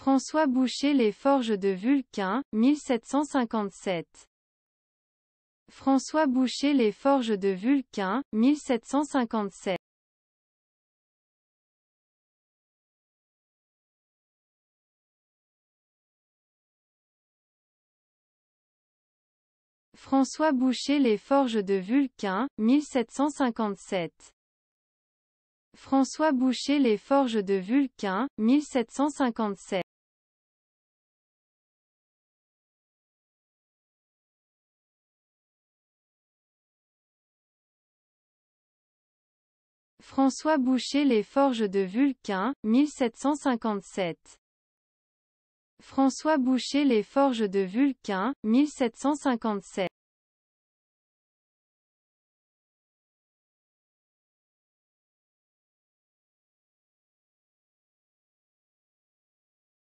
François Boucher Les Forges de Vulcain, 1757. François Boucher Les Forges de Vulcain, 1757. François Boucher Les Forges de Vulcain, 1757. François Boucher Les Forges de Vulcain, 1757. François Boucher Les Forges de Vulcain, 1757. François Boucher Les Forges de Vulcain, 1757.